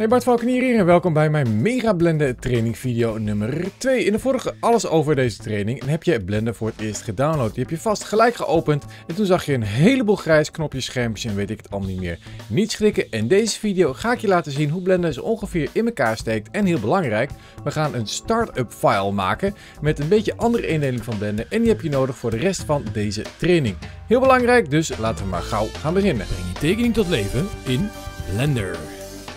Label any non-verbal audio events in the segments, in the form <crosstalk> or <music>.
Hey Bart Valkenier hier en welkom bij mijn Mega Blender training video nummer 2. In de vorige alles over deze training en heb je Blender voor het eerst gedownload. Die heb je vast gelijk geopend en toen zag je een heleboel grijs knopjes, schermpjes en weet ik het al niet meer. Niet schrikken, in deze video ga ik je laten zien hoe Blender ze ongeveer in elkaar steekt. En heel belangrijk, we gaan een start-up file maken met een beetje andere indeling van Blender. En die heb je nodig voor de rest van deze training. Heel belangrijk, dus laten we maar gauw gaan beginnen. Breng je tekening tot leven in Blender.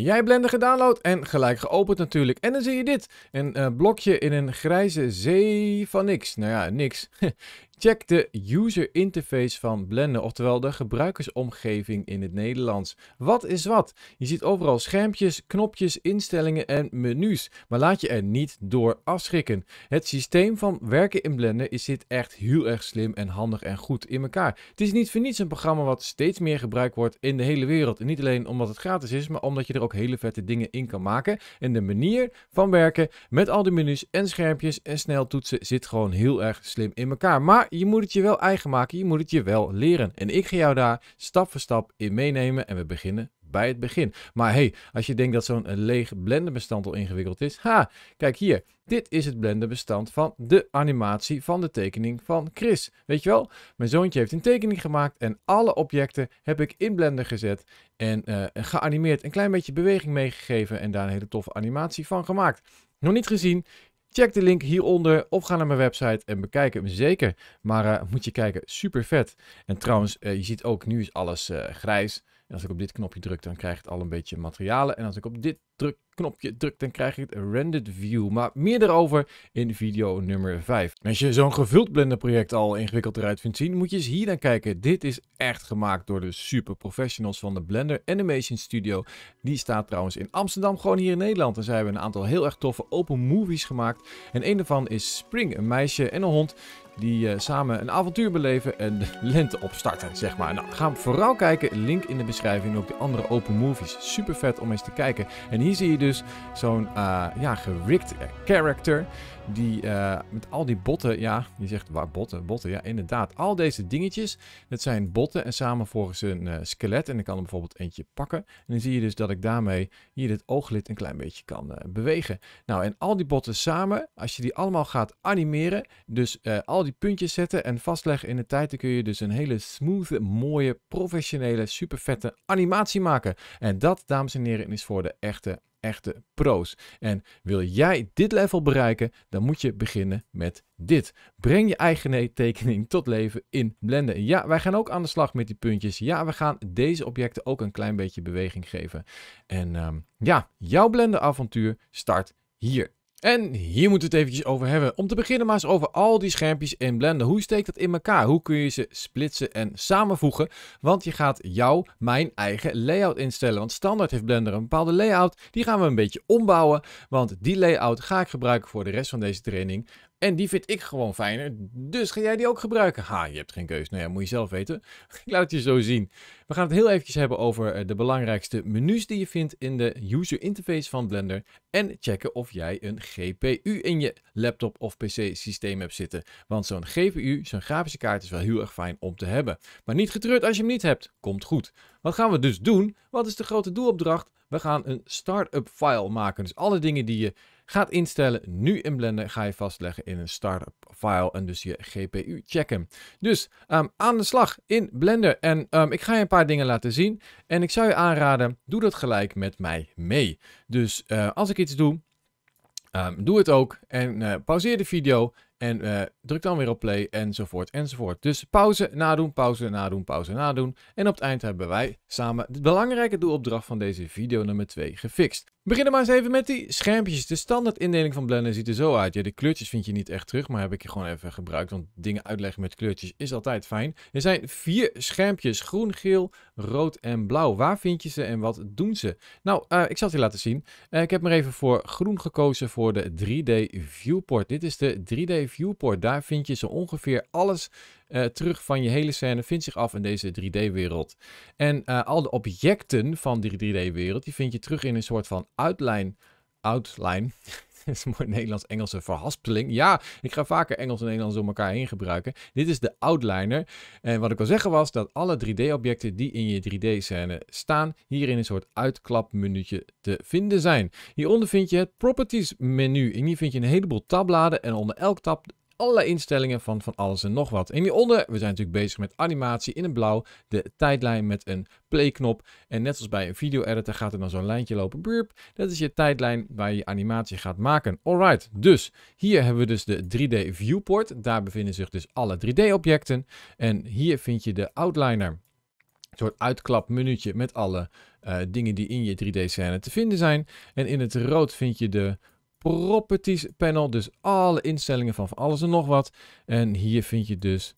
Jij Blender gedownload en gelijk geopend natuurlijk. En dan zie je dit. Een eh, blokje in een grijze zee van niks. Nou ja, niks. <laughs> Check de user interface van Blender, oftewel de gebruikersomgeving in het Nederlands. Wat is wat? Je ziet overal schermpjes, knopjes, instellingen en menus, maar laat je er niet door afschrikken. Het systeem van werken in Blender is echt heel erg slim en handig en goed in elkaar. Het is niet voor niets een programma wat steeds meer gebruikt wordt in de hele wereld. En niet alleen omdat het gratis is, maar omdat je er ook hele vette dingen in kan maken. En de manier van werken met al die menus en schermpjes en sneltoetsen zit gewoon heel erg slim in elkaar. Maar je moet het je wel eigen maken, je moet het je wel leren. En ik ga jou daar stap voor stap in meenemen en we beginnen bij het begin. Maar hey, als je denkt dat zo'n eh, leeg blenderbestand al ingewikkeld is, ha, kijk hier. Dit is het blenderbestand van de animatie van de tekening van Chris. Weet je wel, mijn zoontje heeft een tekening gemaakt en alle objecten heb ik in Blender gezet en eh, geanimeerd, een klein beetje beweging meegegeven en daar een hele toffe animatie van gemaakt. Nog niet gezien? Check de link hieronder of ga naar mijn website en bekijk hem zeker. Maar eh, moet je kijken, super vet. En trouwens, eh, je ziet ook, nu is alles eh, grijs. En als ik op dit knopje druk, dan krijg ik al een beetje materialen. En als ik op dit druk, knopje drukt, dan krijg je het rendered view. Maar meer daarover in video nummer 5. Als je zo'n gevuld Blender project al ingewikkeld eruit vindt zien, moet je eens hier naar kijken. Dit is echt gemaakt door de super professionals van de Blender Animation Studio. Die staat trouwens in Amsterdam, gewoon hier in Nederland. En zij hebben een aantal heel erg toffe open movies gemaakt. En een daarvan is Spring, een meisje en een hond die eh, samen een avontuur beleven en de <laughs> lente opstarten, zeg maar. Nou, ga vooral kijken. Link in de beschrijving ook de andere open movies. Super vet om eens te kijken. En hier zie je dus zo'n uh, ja, gerikt character. Die eh, met al die botten, ja, je zegt waar botten, botten, ja inderdaad. Al deze dingetjes, dat zijn botten en samen volgens een eh, skelet. En ik kan er bijvoorbeeld eentje pakken. En dan zie je dus dat ik daarmee hier dit ooglid een klein beetje kan bewegen. Nou, en al die botten samen, als je die allemaal gaat animeren, dus al die puntjes zetten en vastleggen in de tijd, dan kun je dus een hele smooth, mooie, professionele, super vette animatie maken. En dat, dames en heren, is voor de echte echte pro's. En wil jij dit level bereiken, dan moet je beginnen met dit. Breng je eigen tekening tot leven in Blender. Ja, wij gaan ook aan de slag met die puntjes. Ja, we gaan deze objecten ook een klein beetje beweging geven. En ehm, ja, jouw Blender avontuur start hier. En hier moeten we het eventjes over hebben. Om te beginnen maar eens over al die schermpjes in Blender. Hoe steekt dat in elkaar? Hoe kun je ze splitsen en samenvoegen? Want je gaat jouw, mijn eigen layout instellen. Want standaard heeft Blender een bepaalde layout. Die gaan we een beetje ombouwen. Want die layout ga ik gebruiken voor de rest van deze training. En die vind ik gewoon fijner. Dus ga jij die ook gebruiken? Ha, je hebt geen keus. Nou ja, moet je zelf weten. <laughs> Ik laat het je zo zien. We gaan het heel eventjes hebben over eh, de belangrijkste menus die je vindt in de user interface van Blender. En checken of jij een GPU in je laptop of pc systeem hebt zitten. Want zo'n GPU, zo'n grafische kaart is wel heel erg fijn om te hebben. Maar niet getreurd als je hem niet hebt. Komt goed. Wat gaan we dus doen? Wat is de grote doelopdracht? We gaan een start-up file maken. Dus alle dingen die je gaat instellen, nu in Blender ga je vastleggen in een startup file en dus je GPU checken. Dus ehm, aan de slag in Blender en ehm, ik ga je een paar dingen laten zien en ik zou je aanraden, doe dat gelijk met mij mee. Dus eh, als ik iets doe, ehm, doe het ook en uh, pauzeer de video en eh, druk dan weer op play enzovoort enzovoort. Dus pauze, nadoen, pauze, nadoen, pauze, nadoen. En op het eind hebben wij samen de belangrijke doelopdracht van deze video nummer 2 gefixt. We beginnen maar eens even met die schermpjes. De standaard indeling van Blender ziet er zo uit. Ja, de kleurtjes vind je niet echt terug, maar heb ik je gewoon even gebruikt. Want dingen uitleggen met kleurtjes is altijd fijn. Er zijn vier schermpjes. Groen, geel, rood en blauw. Waar vind je ze en wat doen ze? Nou, eh, ik zal het je laten zien. Eh, ik heb maar even voor groen gekozen voor de 3D viewport. Dit is de 3D viewport. Daar vind je zo ongeveer alles eh, terug van je hele scène vindt zich af in deze 3D-wereld. En eh, al de objecten van die 3D-wereld, die vind je terug in een soort van outline. Outline. Dat <laughs> is een mooi Nederlands-Engelse verhaspeling. Ja, ik ga vaker Engels en Nederlands door elkaar heen gebruiken. Dit is de outliner. En wat ik wil zeggen was dat alle 3D-objecten die in je 3D-scène staan, hier in een soort uitklapmenuutje te vinden zijn. Hieronder vind je het Properties menu. En hier vind je een heleboel tabbladen. En onder elk tab alle instellingen van van alles en nog wat. En hieronder, we zijn natuurlijk bezig met animatie in het blauw, de tijdlijn met een playknop. En net zoals bij een video editor gaat er dan zo'n lijntje lopen. Burp, dat is je tijdlijn waar je animatie gaat maken. Alright, dus hier hebben we dus de 3D viewport. Daar bevinden zich dus alle 3D objecten. En hier vind je de outliner. Een soort uitklapmenuutje met alle eh, dingen die in je 3D-scène te vinden zijn. En in het rood vind je de Properties panel. Dus alle instellingen van, van alles en nog wat. En hier vind je dus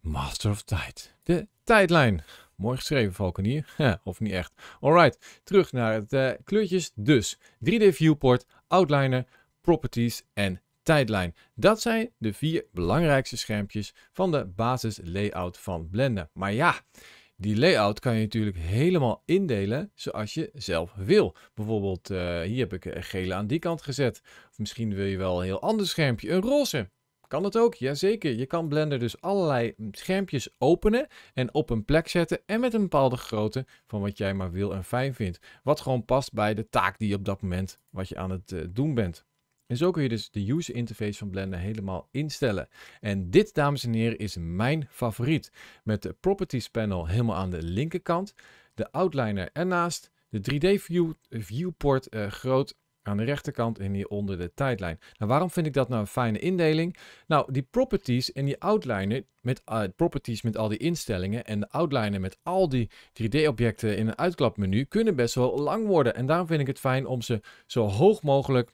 Master of Tijd. De tijdlijn. Mooi geschreven, Valkenier. <laughs> of niet echt. Alright, terug naar het uh, kleurtjes. Dus 3D viewport, outliner, properties en tijdlijn. Dat zijn de vier belangrijkste schermpjes van de basis layout van Blender. Maar ja, die layout kan je natuurlijk helemaal indelen zoals je zelf wil. Bijvoorbeeld, eh, hier heb ik een gele aan die kant gezet. Of misschien wil je wel een heel ander schermpje, een roze. Kan dat ook? Jazeker. Je kan Blender dus allerlei hm, schermpjes openen en op een plek zetten en met een bepaalde grootte van wat jij maar wil en fijn vindt. Wat gewoon past bij de taak die je op dat moment wat je aan het eh, doen bent. En zo kun je dus de user interface van Blender helemaal instellen. En dit, dames en heren, is mijn favoriet. Met de Properties panel helemaal aan de linkerkant, de outliner ernaast, de 3D view, viewport eh, groot aan de rechterkant en hieronder de tijdlijn. Nou, waarom vind ik dat nou een fijne indeling? Nou, die properties en die outliner met eh, properties met al die instellingen en de outliner met al die 3D-objecten in een uitklapmenu kunnen best wel lang worden. En daarom vind ik het fijn om ze zo hoog mogelijk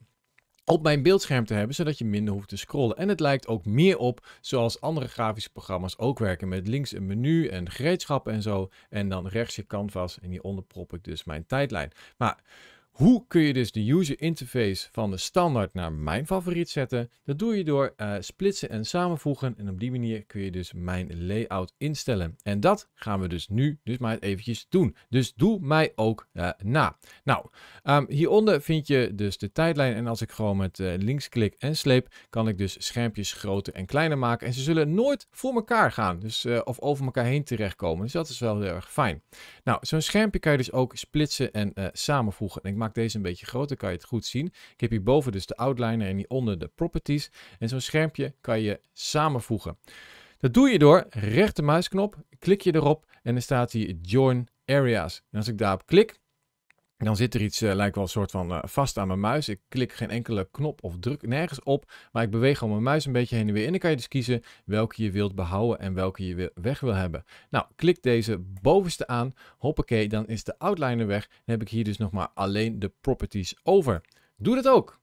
op mijn beeldscherm te hebben, zodat je minder hoeft te scrollen. En het lijkt ook meer op zoals andere grafische programma's ook werken, met links een menu en gereedschappen en zo, en dan rechts je canvas en hieronder prop ik dus mijn tijdlijn. Maar hoe kun je dus de user interface van de standaard naar mijn favoriet zetten? Dat doe je door eh, splitsen en samenvoegen. En op die manier kun je dus mijn layout instellen. En dat gaan we dus nu dus maar eventjes doen. Dus doe mij ook eh, na. Nou, ehm, hieronder vind je dus de tijdlijn. En als ik gewoon met uh, links klik en sleep, kan ik dus schermpjes groter en kleiner maken. En ze zullen nooit voor elkaar gaan. Dus, of over elkaar heen terechtkomen. Dus dat is wel heel erg fijn. Nou, zo'n schermpje kan je dus ook splitsen en samenvoegen. En ik maak deze een beetje groter, kan je het goed zien. Ik heb hierboven dus de outliner en hieronder de properties. En zo'n schermpje kan je samenvoegen. Dat doe je door rechtermuisknop, klik je erop en dan staat hier Join Areas. En als ik daarop klik, dan zit er iets, eh, lijkt wel een soort van eh, vast aan mijn muis. Ik klik geen enkele knop of druk nergens op, maar ik beweeg al mijn muis een beetje heen en weer. En dan kan je dus kiezen welke je wilt behouden en welke je weg wil hebben. Nou, klik deze bovenste aan. Hoppakee, dan is de outliner weg. Dan heb ik hier dus nog maar alleen de properties over. Doe dat ook!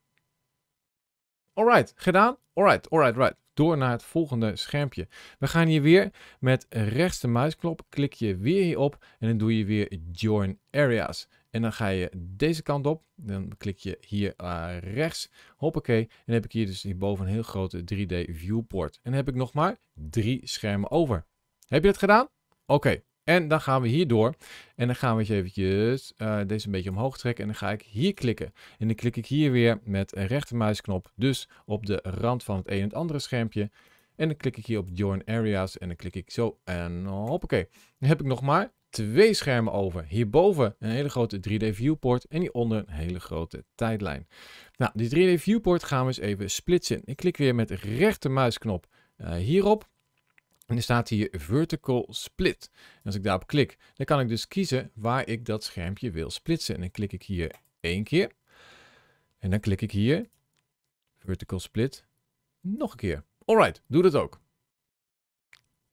Alright, gedaan? Alright, alright, right. Door naar het volgende schermpje. We gaan hier weer met rechtste de muisknop. Klik je weer hierop en dan doe je weer Join Areas. En dan ga je deze kant op. Dan klik je hier eh, rechts. Hoppakee. En dan heb ik hier dus hierboven een heel grote 3D viewport. En dan heb ik nog maar drie schermen over. Heb je dat gedaan? Oké. En dan gaan we hier door. En dan gaan we eventjes eh, deze een beetje omhoog trekken. En dan ga ik hier klikken. En dan klik ik hier weer met rechtermuisknop. Dus op de rand van het een en het andere schermpje. En dan klik ik hier op Join Areas en dan klik ik zo en hoppakee. Dan heb ik nog maar twee schermen over. Hierboven een hele grote 3D viewport en hieronder een hele grote tijdlijn. Nou, die 3D viewport gaan we eens even splitsen. Ik klik weer met rechter muisknop eh, hierop. En er staat hier Vertical Split. En als ik daarop klik, dan kan ik dus kiezen waar ik dat schermpje wil splitsen. En dan klik ik hier één keer. En dan klik ik hier Vertical Split nog een keer. Alright, doe dat ook.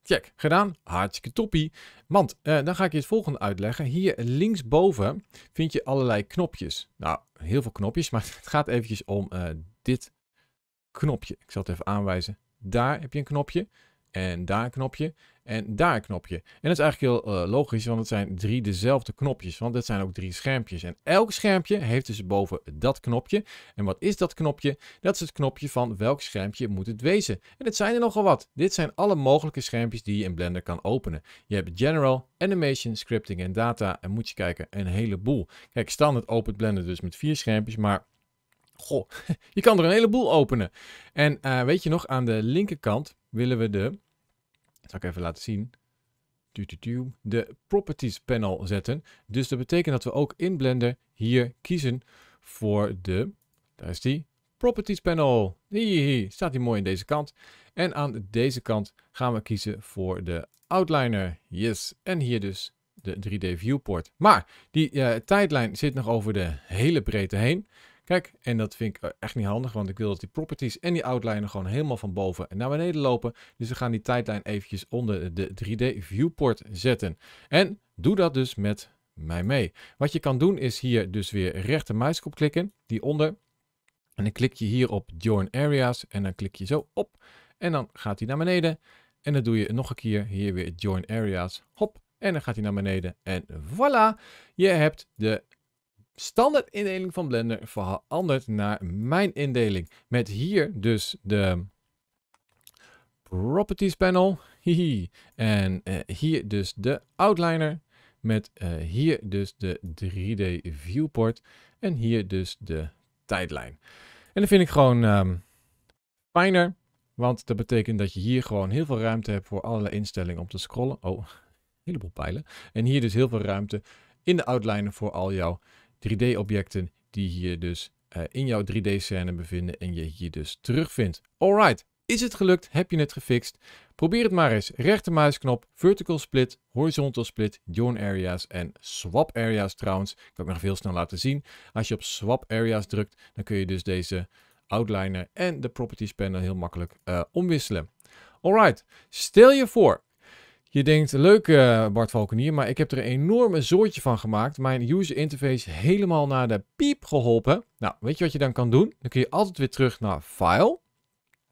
Check, gedaan. Hartstikke toppie. Want eh, dan ga ik je het volgende uitleggen. Hier linksboven vind je allerlei knopjes. Nou, heel veel knopjes, maar <laughs> het gaat eventjes om eh, dit knopje. Ik zal het even aanwijzen. Daar heb je een knopje en daar een knopje en daar een knopje. En dat is eigenlijk heel eh, logisch, want het zijn drie dezelfde knopjes, want dat zijn ook drie schermpjes. En elk schermpje heeft dus boven dat knopje. En wat is dat knopje? Dat is het knopje van welk schermpje moet het wezen. En het zijn er nogal wat. Dit zijn alle mogelijke schermpjes die je in Blender kan openen. Je hebt General, Animation, Scripting en Data en moet je kijken, een heleboel. Kijk, standaard opent Blender dus met vier schermpjes, maar goh, <laughs> je kan er een heleboel openen. En eh, weet je nog, aan de linkerkant willen we de dat zal ik even laten zien. De Properties panel zetten. Dus dat betekent dat we ook in Blender hier kiezen voor de, daar is die, Properties panel. Hihi, staat die mooi aan deze kant. En aan deze kant gaan we kiezen voor de Outliner. Yes, en hier dus de 3D viewport. Maar die eh, tijdlijn zit nog over de hele breedte heen. Kijk, en dat vind ik eh, echt niet handig, want ik wil dat die properties en die outliner gewoon helemaal van boven naar beneden lopen. Dus we gaan die tijdlijn eventjes onder de 3D viewport zetten. En doe dat dus met mij mee. Wat je kan doen is hier dus weer rechter muiskop klikken, die onder. En dan klik je hier op Join Areas en dan klik je zo op. En dan gaat hij naar beneden. En dan doe je nog een keer hier weer Join Areas. Hop. En dan gaat hij naar beneden. En voilà, je hebt de standaard indeling van Blender veranderd naar mijn indeling. Met hier dus de Properties panel. <laughs> Hihi. En eh, hier dus de outliner. Met eh, hier dus de 3D viewport. En hier dus de tijdlijn. En dat vind ik gewoon um, fijner. Want dat betekent dat je hier gewoon heel veel ruimte hebt voor allerlei instellingen om te scrollen. Oh, <laughs> een heleboel pijlen. En hier dus heel veel ruimte in de outliner voor al jouw 3D-objecten die hier dus eh, in jouw 3D-scène bevinden en je hier dus terugvindt. Alright, is het gelukt? Heb je het gefixt? Probeer het maar eens. Rechtermuisknop, vertical split, horizontal split, join areas en swap areas trouwens. Ik kan ik nog veel snel laten zien. Als je op swap areas drukt, dan kun je dus deze outliner en de properties panel heel makkelijk eh, omwisselen. Alright, stel je voor je denkt, leuk eh, Bart Valkenier, maar ik heb er een enorme zoortje van gemaakt. Mijn user interface helemaal naar de piep geholpen. Nou, weet je wat je dan kan doen? Dan kun je altijd weer terug naar File.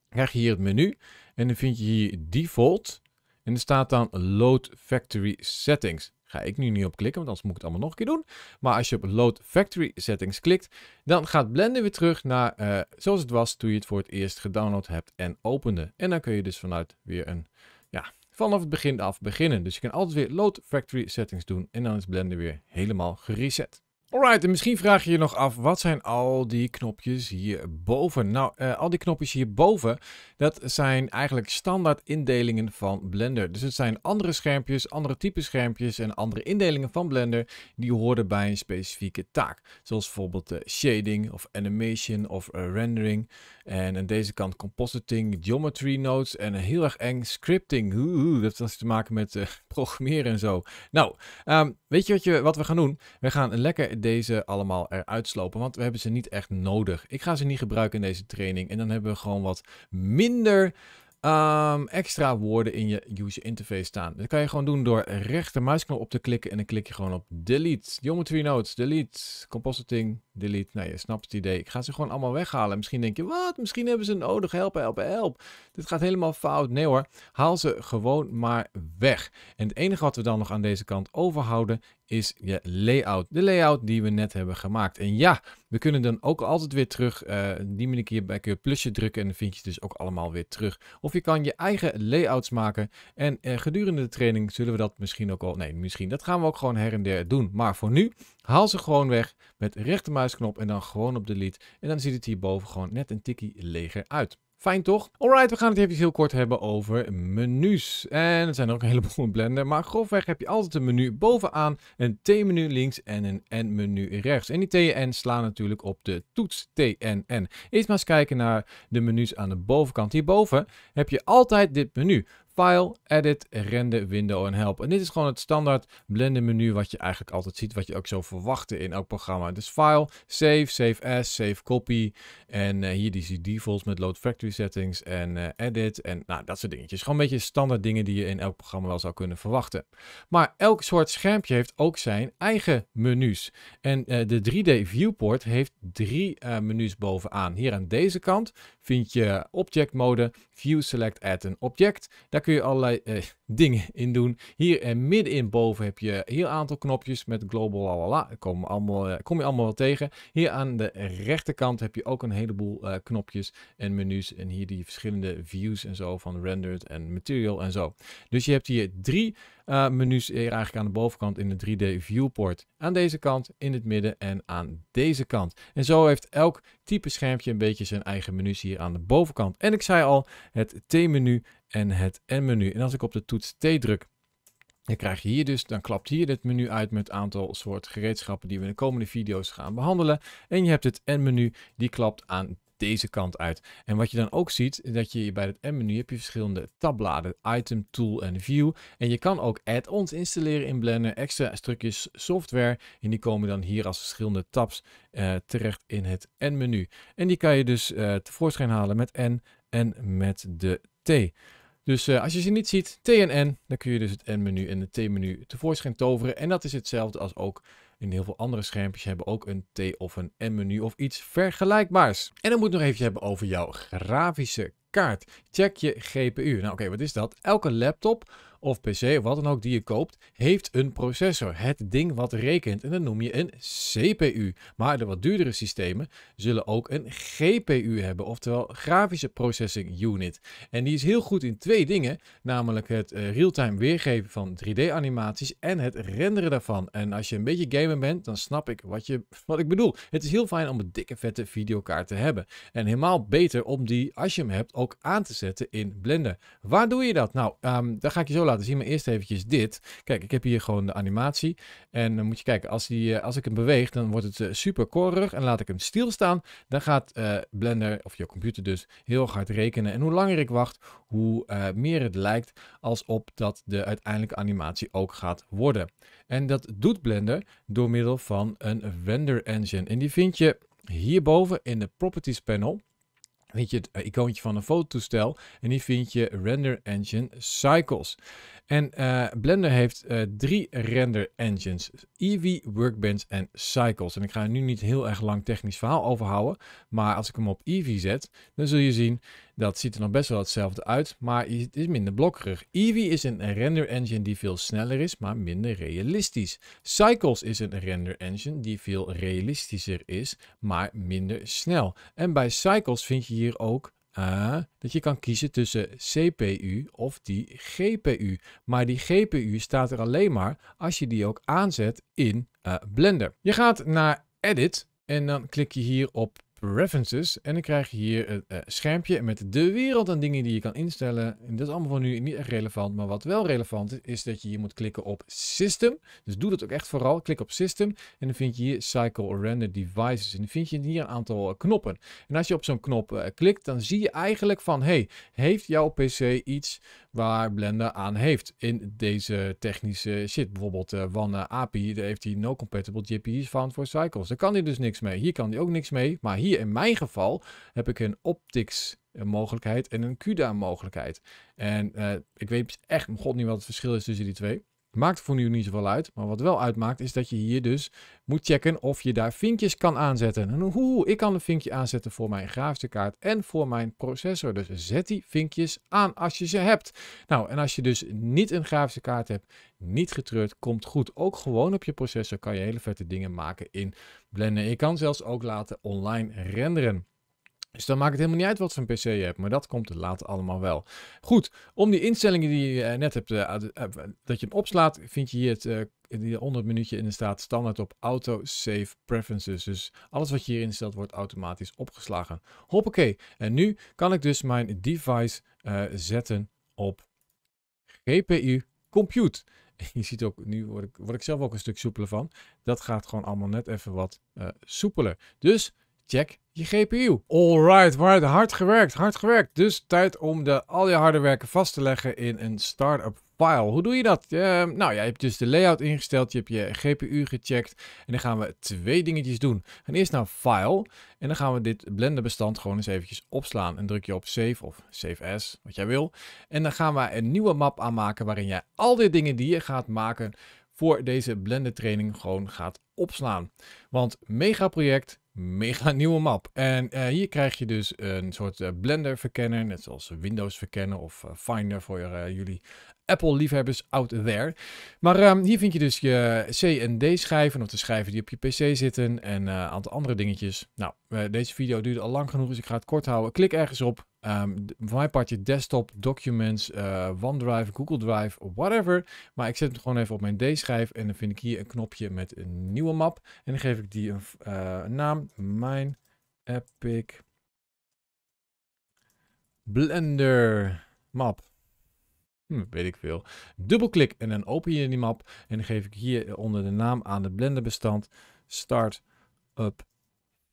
krijg je hier het menu. En dan vind je hier Default. En er staat dan Load Factory Settings. Ga ik nu niet op klikken, want anders moet ik het allemaal nog een keer doen. Maar als je op Load Factory Settings klikt, dan gaat Blender weer terug naar eh, zoals het was toen je het voor het eerst gedownload hebt en opende. En dan kun je dus vanuit weer een... Ja, vanaf het begin af beginnen. Dus je kan altijd weer load factory settings doen en dan is Blender weer helemaal gereset. Alright, en misschien vraag je je nog af, wat zijn al die knopjes hierboven? Nou, eh, al die knopjes hierboven, dat zijn eigenlijk standaard indelingen van Blender. Dus het zijn andere schermpjes, andere type schermpjes en andere indelingen van Blender die hoorden bij een specifieke taak. Zoals bijvoorbeeld uh, shading of animation of eh, rendering. En aan deze kant compositing, geometry nodes en heel erg eng scripting. Oeh, dat heeft te maken met <laughs> programmeren en zo. Nou, ehm, weet je wat, je wat we gaan doen? We gaan lekker deze allemaal eruit slopen, want we hebben ze niet echt nodig. Ik ga ze niet gebruiken in deze training en dan hebben we gewoon wat minder ehm, extra woorden in je user interface staan. Dat kan je gewoon doen door rechter muisknop op te klikken en dan klik je gewoon op delete. Geometry notes, delete, compositing, delete. Nou, je snapt het idee. Ik ga ze gewoon allemaal weghalen. Misschien denk je, wat? Misschien hebben ze nodig. Help, help, help. Dit gaat helemaal fout. Nee hoor, haal ze gewoon maar weg. En het enige wat we dan nog aan deze kant overhouden is je layout. De layout die we net hebben gemaakt. En ja, we kunnen dan ook altijd weer terug. Uh, die manier bij een plusje drukken en dan vind je het dus ook allemaal weer terug. Of je kan je eigen layouts maken. En eh, gedurende de training zullen we dat misschien ook al... Nee, misschien. Dat gaan we ook gewoon her en der doen. Maar voor nu Haal ze gewoon weg met rechtermuisknop en dan gewoon op delete. En dan ziet het hierboven gewoon net een tikkie leger uit. Fijn toch? Alright, we gaan het even heel kort hebben over menus. En het zijn ook een heleboel in Blender, maar grofweg heb je altijd een menu bovenaan, een T-menu links en een N-menu rechts. En die T en N slaan natuurlijk op de toets T en N. Eerst maar eens kijken naar de menus aan de bovenkant. Hierboven heb je altijd dit menu. File, Edit, Render, Window en Help. En dit is gewoon het standaard blender menu wat je eigenlijk altijd ziet, wat je ook zou verwachten in elk programma. Dus File, Save, Save As, Save Copy en eh, hier die defaults met Load Factory Settings en eh, Edit en nou, dat soort dingetjes. Gewoon een beetje standaard dingen die je in elk programma wel zou kunnen verwachten. Maar elk soort schermpje heeft ook zijn eigen menus. En eh, de 3D Viewport heeft drie menus bovenaan. Hier aan deze kant vind je object mode, view select add an object. Daar kun je allerlei... Eh, dingen in doen. Hier en middenin boven heb je hier een aantal knopjes met global la Kom, allemaal, eh, kom je allemaal wel tegen. Hier aan de rechterkant heb je ook een heleboel eh, knopjes en menus. En hier die verschillende views en zo van rendered en material en zo. Dus je hebt hier drie eh, menus hier eigenlijk aan de bovenkant in de 3D viewport. Aan deze kant, in het midden en aan deze kant. En zo heeft elk type schermpje een beetje zijn eigen menus hier aan de bovenkant. En ik zei al, het T-menu en het N-menu. En als ik op de toets T druk, dan krijg je hier dus, dan klapt hier het menu uit met het aantal soort gereedschappen die we in de komende video's gaan behandelen. En je hebt het N-menu, die klapt aan deze kant uit. En wat je dan ook ziet, is dat je bij het M-menu heb je verschillende tabbladen. Item, Tool en View. En je kan ook add-ons installeren in Blender, extra stukjes software. En die komen dan hier als verschillende tabs eh, terecht in het N-menu. En die kan je dus uh, tevoorschijn halen met N en met de T. Dus eh, als je ze niet ziet, T en N, dan kun je dus het N-menu en het T-menu tevoorschijn toveren. En dat is hetzelfde als ook in heel veel andere schermpjes hebben ook een T of een n menu of iets vergelijkbaars. En dan moet ik nog even hebben over jouw grafische kaart. Check je GPU. Nou oké, wat is dat? Elke laptop of PC of wat dan ook die je koopt, heeft een processor. Het ding wat rekent. En dat noem je een CPU. Maar de wat duurdere systemen zullen ook een GPU hebben, oftewel grafische processing unit. En die is heel goed in twee dingen, namelijk het uh, real-time weergeven van 3D-animaties en het renderen daarvan. En als je een beetje gamer bent, dan snap ik wat, je, <laughs> wat ik bedoel. Het is heel fijn om een dikke vette videokaart te hebben. En helemaal beter om die, als je hem hebt, ook aan te zetten in Blender. Waar doe je dat? Nou, um, daar ga ik je zo laten laten zien, maar eerst eventjes dit. Kijk, ik heb hier gewoon de animatie. En dan moet je kijken, als, die, eh, als ik hem beweeg, dan wordt het eh, super korig. En laat ik hem stilstaan, dan gaat eh, Blender, of je computer dus, heel hard rekenen. En hoe langer ik wacht, hoe meer het lijkt alsof dat de uiteindelijke animatie ook gaat worden. En dat doet Blender door middel van een render engine. En die vind je hierboven in de properties panel vind je het eh, icoontje van een fototoestel en die vind je Render Engine Cycles. En eh, Blender heeft eh, drie render engines: Eevee, Workbench en Cycles. En ik ga er nu niet heel erg lang technisch verhaal over houden. Maar als ik hem op Eevee zet, dan zul je zien dat ziet er nog best wel hetzelfde uit. Maar het is minder blokkerig. Eevee is een render engine die veel sneller is, maar minder realistisch. Cycles is een render engine die veel realistischer is, maar minder snel. En bij Cycles vind je hier ook dat je kan kiezen tussen CPU of die GPU. Maar die GPU staat er alleen maar als je die ook aanzet in eh, Blender. Je gaat naar Edit en dan klik je hier op References En dan krijg je hier een uh, schermpje met de wereld aan dingen die je kan instellen. En dat is allemaal voor nu niet echt relevant. Maar wat wel relevant is, is dat je hier moet klikken op System. Dus doe dat ook echt vooral. Klik op System. En dan vind je hier Cycle Render Devices. En dan vind je hier een aantal eh, knoppen. En als je op zo'n knop eh, klikt, dan zie je eigenlijk van... Hey, heeft jouw PC iets waar Blender aan heeft in deze technische shit? Bijvoorbeeld van API, heeft hij no compatible GPUs found for cycles. Daar kan hij dus niks mee. Hier kan hij ook niks mee, maar hier in mijn geval heb ik een optics eh, mogelijkheid en een CUDA mogelijkheid. En eh, ik weet echt god niet wat het verschil is tussen die twee. Maakt voor nu niet zoveel uit. Maar wat wel uitmaakt is dat je hier dus moet checken of je daar vinkjes kan aanzetten. En hoe, ik kan een vinkje aanzetten voor mijn grafische kaart en voor mijn processor. Dus zet die vinkjes aan als je ze hebt. Nou, en als je dus niet een grafische kaart hebt, niet getreurd, komt goed. Ook gewoon op je processor kan je hele vette dingen maken in Blender. Je kan zelfs ook laten online renderen. Dus dan maakt het helemaal niet uit wat voor een PC je hebt, maar dat komt later allemaal wel. Goed, om die instellingen die je eh, net hebt, eh, eh, dat je hem opslaat, vind je hier het, onder het minuutje in de staat standaard op Auto Save Preferences. Dus alles wat je hier instelt wordt automatisch opgeslagen. Hoppakee, en nu kan ik dus mijn device zetten op GPU Compute. <laughs> Je ziet ook, nu word ik, word ik zelf ook een stuk soepeler van. Dat gaat gewoon allemaal net even wat soepeler. Dus Check je GPU. All right. hard gewerkt, hard gewerkt. Dus tijd om de, al je harde werken vast te leggen in een startup file. Hoe doe je dat? Ehm, nou, ja, je hebt dus de layout ingesteld, je hebt je GPU gecheckt. En dan gaan we twee dingetjes doen. We eerst naar file en dan gaan we dit Blender bestand gewoon eens eventjes opslaan. En druk je op save of save as, wat jij wil. En dan gaan we een nieuwe map aanmaken waarin jij al die dingen die je gaat maken voor deze Blender training gewoon gaat opslaan. Want megaproject, mega nieuwe map. En eh, hier krijg je dus een soort eh, Blender verkenner, net zoals Windows verkennen of eh, Finder voor jullie Apple liefhebbers out there. Maar ehm, hier vind je dus je C en D schijven of de schijven die op je PC zitten en een aantal andere dingetjes. Nou, deze video duurde al lang genoeg, dus ik ga het kort houden. Klik ergens op. Um, mijn partje desktop, documents, OneDrive, Google Drive, whatever. Maar ik zet hem gewoon even op mijn D-schijf en dan vind ik hier een knopje met een nieuwe map. En dan geef ik die een naam, mijn Epic Blender map. Hm, weet ik veel. Dubbelklik en dan open je die map. En dan geef ik hier onder de naam aan het Blender bestand. Start up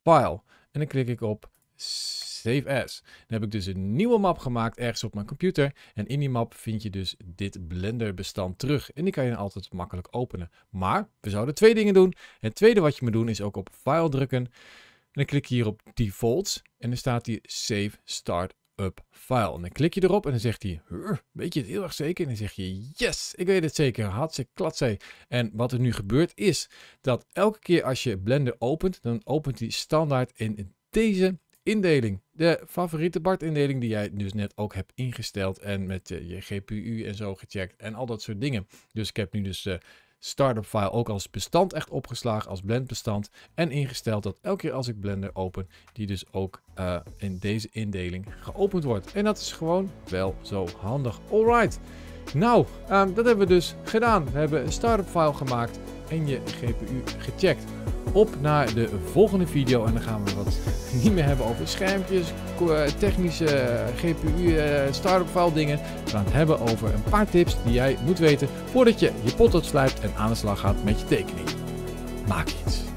file. En dan klik ik op Save As. Dan heb ik dus een nieuwe map gemaakt ergens op mijn computer. En in die map vind je dus dit Blender bestand terug. En die kan je dan altijd makkelijk openen. Maar we zouden twee dingen doen. Het tweede wat je moet doen is ook op File drukken. En dan klik je hier op Defaults. En dan staat hier Save Start Up File. En dan klik je erop en dan zegt hij, weet je het heel erg zeker? En dan zeg je, yes, ik weet het zeker. Hartstikke klatzij. En wat er nu gebeurt is dat elke keer als je Blender opent, dan opent hij standaard in deze indeling. De favoriete BART-indeling die jij dus net ook hebt ingesteld en met eh, je GPU en zo gecheckt en al dat soort dingen. Dus ik heb nu dus de eh, startup file ook als bestand echt opgeslagen als blendbestand en ingesteld dat elke keer als ik Blender open, die dus ook eh, in deze indeling geopend wordt. En dat is gewoon wel zo handig. Alright. Nou, ehm, dat hebben we dus gedaan. We hebben een startup file gemaakt en je GPU gecheckt. Op naar de volgende video en dan gaan we wat <laughs> niet meer hebben over schermpjes, eh, technische eh, GPU, eh, startup file dingen. We gaan het hebben over een paar tips die jij moet weten voordat je je potlood slijpt en aan de slag gaat met je tekening. Maak iets.